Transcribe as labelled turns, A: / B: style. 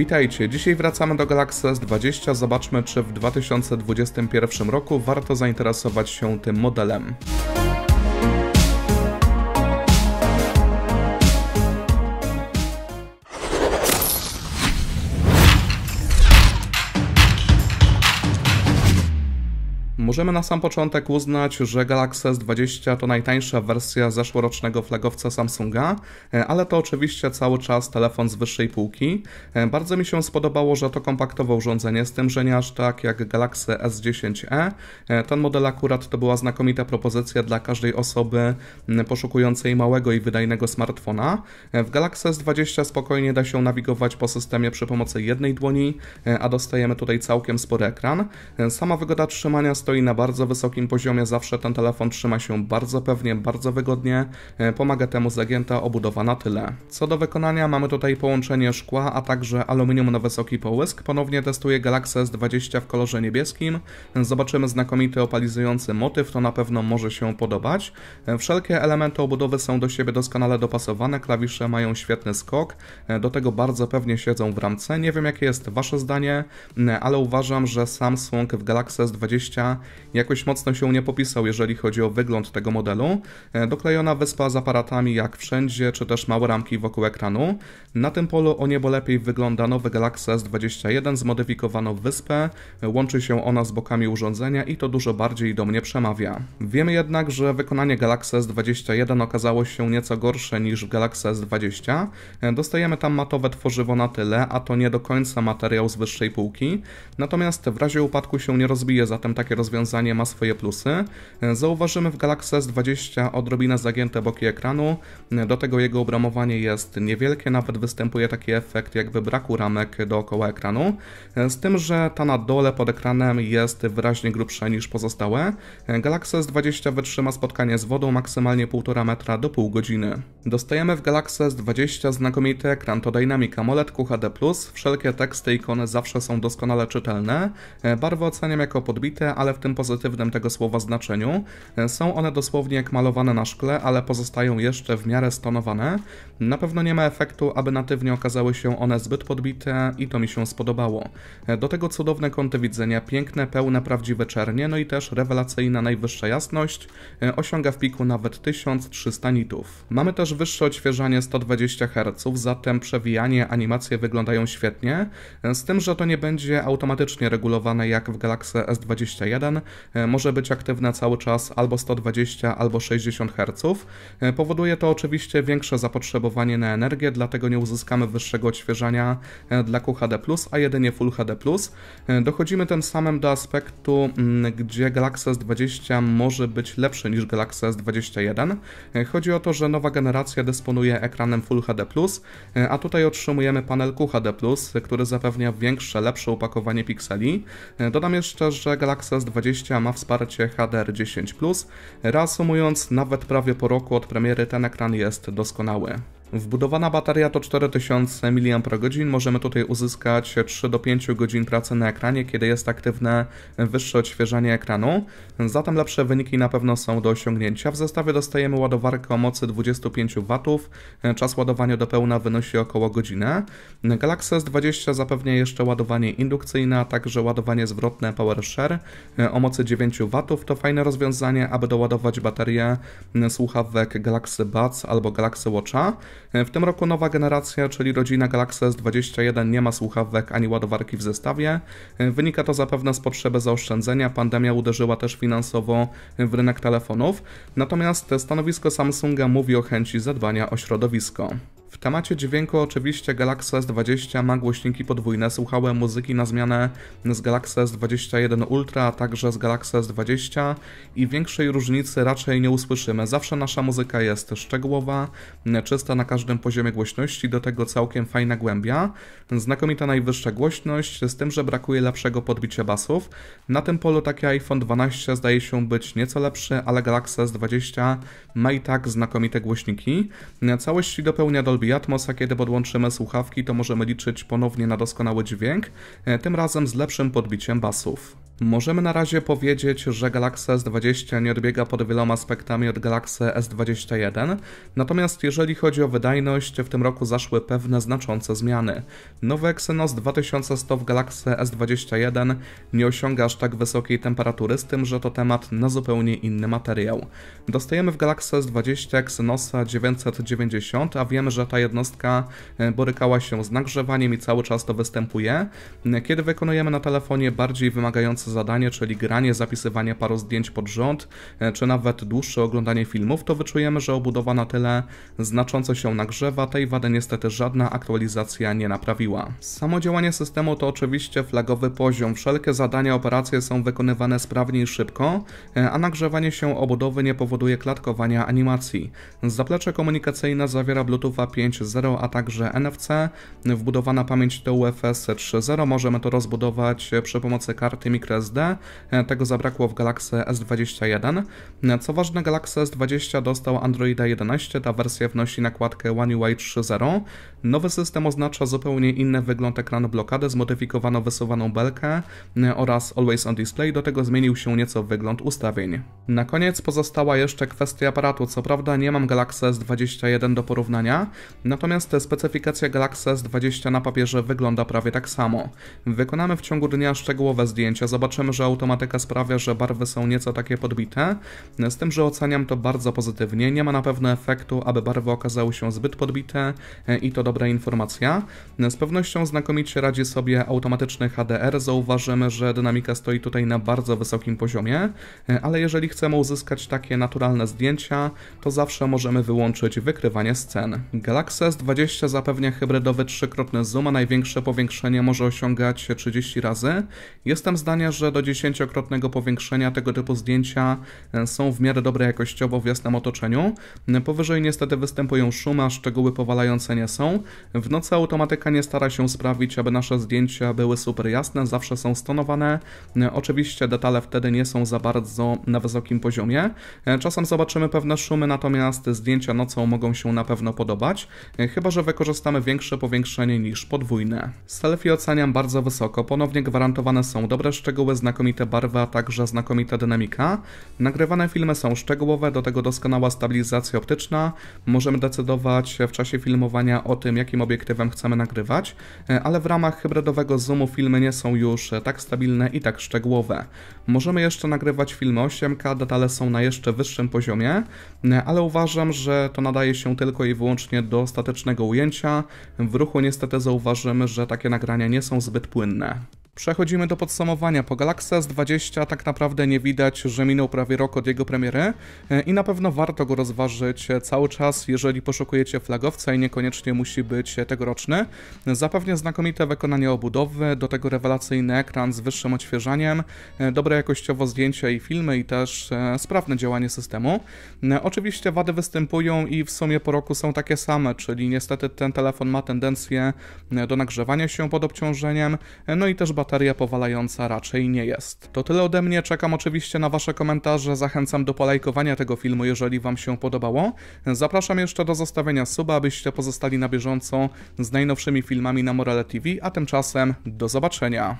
A: Witajcie, dzisiaj wracamy do Galaxy S20, zobaczmy czy w 2021 roku warto zainteresować się tym modelem. Możemy na sam początek uznać, że Galaxy S20 to najtańsza wersja zeszłorocznego flagowca Samsunga, e, ale to oczywiście cały czas telefon z wyższej półki. E, bardzo mi się spodobało, że to kompaktowe urządzenie, z tym, że nie aż tak jak Galaxy S10e. E, ten model akurat to była znakomita propozycja dla każdej osoby poszukującej małego i wydajnego smartfona. W Galaxy S20 spokojnie da się nawigować po systemie przy pomocy jednej dłoni, a dostajemy tutaj całkiem spory ekran. Sama wygoda trzymania stoi na bardzo wysokim poziomie, zawsze ten telefon trzyma się bardzo pewnie, bardzo wygodnie, e, pomaga temu zagięta obudowa na tyle. Co do wykonania mamy tutaj połączenie szkła, a także aluminium na wysoki połysk. Ponownie testuję Galaxy S20 w kolorze niebieskim. Zobaczymy znakomity opalizujący motyw, to na pewno może się podobać. E, wszelkie elementy obudowy są do siebie doskonale dopasowane, klawisze mają świetny skok, e, do tego bardzo pewnie siedzą w ramce. Nie wiem jakie jest Wasze zdanie, ale uważam, że Samsung w Galaxy S20 jakoś mocno się nie popisał, jeżeli chodzi o wygląd tego modelu. E, doklejona wyspa z aparatami jak wszędzie, czy też małe ramki wokół ekranu. Na tym polu o niebo lepiej wygląda nowy Galaxy S21, zmodyfikowano wyspę, łączy się ona z bokami urządzenia i to dużo bardziej do mnie przemawia. Wiemy jednak, że wykonanie Galaxy S21 okazało się nieco gorsze niż w Galaxy S20. E, dostajemy tam matowe tworzywo na tyle, a to nie do końca materiał z wyższej półki, natomiast w razie upadku się nie rozbije, zatem takie rozwiązanie rozwiązanie ma swoje plusy. E, zauważymy w Galaxy S20 odrobinę zagięte boki ekranu, e, do tego jego obramowanie jest niewielkie, nawet występuje taki efekt jakby braku ramek dookoła ekranu, e, z tym, że ta na dole pod ekranem jest wyraźnie grubsza niż pozostałe. Galaxy S20 wytrzyma spotkanie z wodą maksymalnie 1,5 metra do pół godziny. Dostajemy w Galaxy S20 znakomity ekran, to Dynamic AMOLED QHD+, wszelkie teksty i ikony zawsze są doskonale czytelne, barwy oceniam jako podbite, ale w tym tym pozytywnym tego słowa znaczeniu. E, są one dosłownie jak malowane na szkle, ale pozostają jeszcze w miarę stonowane. Na pewno nie ma efektu, aby natywnie okazały się one zbyt podbite i to mi się spodobało. E, do tego cudowne kąty widzenia, piękne, pełne, prawdziwe czernie, no i też rewelacyjna najwyższa jasność, e, osiąga w piku nawet 1300 nitów. Mamy też wyższe odświeżanie 120 Hz, zatem przewijanie, animacje wyglądają świetnie, z tym, że to nie będzie automatycznie regulowane jak w Galaxy S21, E, może być aktywne cały czas albo 120, albo 60 Hz. E, powoduje to oczywiście większe zapotrzebowanie na energię, dlatego nie uzyskamy wyższego odświeżania e, dla QHD+, a jedynie Full HD+. Dochodzimy tym samym do aspektu, mm, gdzie Galaxy S20 może być lepszy niż Galaxy S21. Chodzi o to, że nowa generacja dysponuje ekranem Full HD+, a tutaj otrzymujemy panel QHD+, który zapewnia większe, lepsze upakowanie pikseli. Dodam jeszcze, że Galaxy S20 ma wsparcie HDR10+. Reasumując, nawet prawie po roku od premiery ten ekran jest doskonały. Wbudowana bateria to 4000 mAh, możemy tutaj uzyskać 3 do 5 godzin pracy na ekranie, kiedy jest aktywne wyższe odświeżanie ekranu, zatem lepsze wyniki na pewno są do osiągnięcia. W zestawie dostajemy ładowarkę o mocy 25 W, czas ładowania do pełna wynosi około godzinę. Galaxy S20 zapewnia jeszcze ładowanie indukcyjne, a także ładowanie zwrotne PowerShare o mocy 9 W. To fajne rozwiązanie, aby doładować baterię słuchawek Galaxy Buds albo Galaxy Watcha. E, w tym roku nowa generacja, czyli rodzina Galaxy S21 nie ma słuchawek ani ładowarki w zestawie. E, wynika to zapewne z potrzeby zaoszczędzenia. Pandemia uderzyła też finansowo w rynek telefonów. Natomiast stanowisko Samsunga mówi o chęci zadbania o środowisko. W temacie dźwięku oczywiście Galaxy S20 ma głośniki podwójne. Słuchałem muzyki na zmianę z Galaxy S21 Ultra, a także z Galaxy S20 i większej różnicy raczej nie usłyszymy. Zawsze nasza muzyka jest szczegółowa, czysta na każdym poziomie głośności, do tego całkiem fajna głębia. Znakomita najwyższa głośność, z tym, że brakuje lepszego podbicia basów. Na tym polu taki iPhone 12 zdaje się być nieco lepszy, ale Galaxy S20 ma i tak znakomite głośniki. Całości dopełnia Dolby Atmos, a kiedy podłączymy słuchawki, to możemy liczyć ponownie na doskonały dźwięk, e, tym razem z lepszym podbiciem basów. Możemy na razie powiedzieć, że Galaxy S20 nie odbiega pod wieloma aspektami od Galaxy S21, natomiast jeżeli chodzi o wydajność, w tym roku zaszły pewne znaczące zmiany. Nowy Exynos 2100 w Galaxy S21 nie osiąga aż tak wysokiej temperatury, z tym, że to temat na zupełnie inny materiał. Dostajemy w Galaxy S20 Exynosa 990, a wiemy, że ta jednostka e, borykała się z nagrzewaniem i cały czas to występuje, kiedy wykonujemy na telefonie bardziej wymagające zadanie, czyli granie, zapisywanie paru zdjęć pod rząd, e, czy nawet dłuższe oglądanie filmów, to wyczujemy, że obudowa na tyle znacząco się nagrzewa, tej wady niestety żadna aktualizacja nie naprawiła. Samo działanie systemu to oczywiście flagowy poziom, wszelkie zadania, operacje są wykonywane sprawnie i szybko, e, a nagrzewanie się obudowy nie powoduje klatkowania animacji. Zaplecze komunikacyjne zawiera Bluetooth 5.0, a także NFC, wbudowana pamięć TUFS 3.0, możemy to rozbudować e, przy pomocy karty mikro. SSD. E, tego zabrakło w Galaxy S21. E, co ważne, Galaxy S20 dostał Androida 11. Ta wersja wnosi nakładkę One UI 3.0. Nowy system oznacza zupełnie inny wygląd ekranu blokady. Zmodyfikowano wysuwaną belkę e, oraz Always on Display. Do tego zmienił się nieco wygląd ustawień. Na koniec pozostała jeszcze kwestia aparatu. Co prawda nie mam Galaxy S21 do porównania, natomiast specyfikacja Galaxy S20 na papierze wygląda prawie tak samo. Wykonamy w ciągu dnia szczegółowe zdjęcia, z zobaczymy, że automatyka sprawia, że barwy są nieco takie podbite, z tym, że oceniam to bardzo pozytywnie. Nie ma na pewno efektu, aby barwy okazały się zbyt podbite e, i to dobra informacja. Z pewnością znakomicie radzi sobie automatyczny HDR. Zauważymy, że dynamika stoi tutaj na bardzo wysokim poziomie, e, ale jeżeli chcemy uzyskać takie naturalne zdjęcia, to zawsze możemy wyłączyć wykrywanie scen. Galaxy S20 zapewnia hybrydowy trzykrotny zoom, a największe powiększenie może osiągać 30 razy. Jestem zdania, że do dziesięciokrotnego powiększenia tego typu zdjęcia e, są w miarę dobre jakościowo w jasnym otoczeniu. E, powyżej niestety występują szumy, a szczegóły powalające nie są. W nocy automatyka nie stara się sprawić, aby nasze zdjęcia były super jasne, zawsze są stonowane. E, oczywiście detale wtedy nie są za bardzo na wysokim poziomie. Czasem zobaczymy pewne szumy, natomiast zdjęcia nocą mogą się na pewno podobać, chyba że wykorzystamy większe powiększenie niż podwójne. Selfie oceniam bardzo wysoko, ponownie gwarantowane są dobre szczegóły, szczegóły, znakomite barwa, a także znakomita dynamika. Nagrywane filmy są szczegółowe, do tego doskonała stabilizacja optyczna. Możemy decydować w czasie filmowania o tym, jakim obiektywem chcemy nagrywać, e, ale w ramach hybrydowego zoomu filmy nie są już e, tak stabilne i tak szczegółowe. Możemy jeszcze nagrywać filmy 8K, detale są na jeszcze wyższym poziomie, e, ale uważam, że to nadaje się tylko i wyłącznie do statycznego ujęcia. W ruchu niestety zauważymy, że takie nagrania nie są zbyt płynne. Przechodzimy do podsumowania. Po Galaxy 20 tak naprawdę nie widać, że minął prawie rok od jego premiery e, i na pewno warto go rozważyć e, cały czas, jeżeli poszukujecie flagowca i niekoniecznie musi być e, tegoroczny. Zapewne znakomite wykonanie obudowy, do tego rewelacyjny ekran z wyższym odświeżaniem, dobre jakościowo zdjęcia i filmy i też sprawne działanie systemu. Oczywiście wady występują i w sumie po roku są takie same, czyli niestety ten telefon ma tendencję do nagrzewania się pod obciążeniem, no i też baterii bateria powalająca raczej nie jest. To tyle ode mnie, czekam oczywiście na Wasze komentarze, zachęcam do polajkowania tego filmu, jeżeli Wam się podobało. Zapraszam jeszcze do zostawienia suba, abyście pozostali na bieżąco z najnowszymi filmami na Morale TV, a tymczasem do zobaczenia.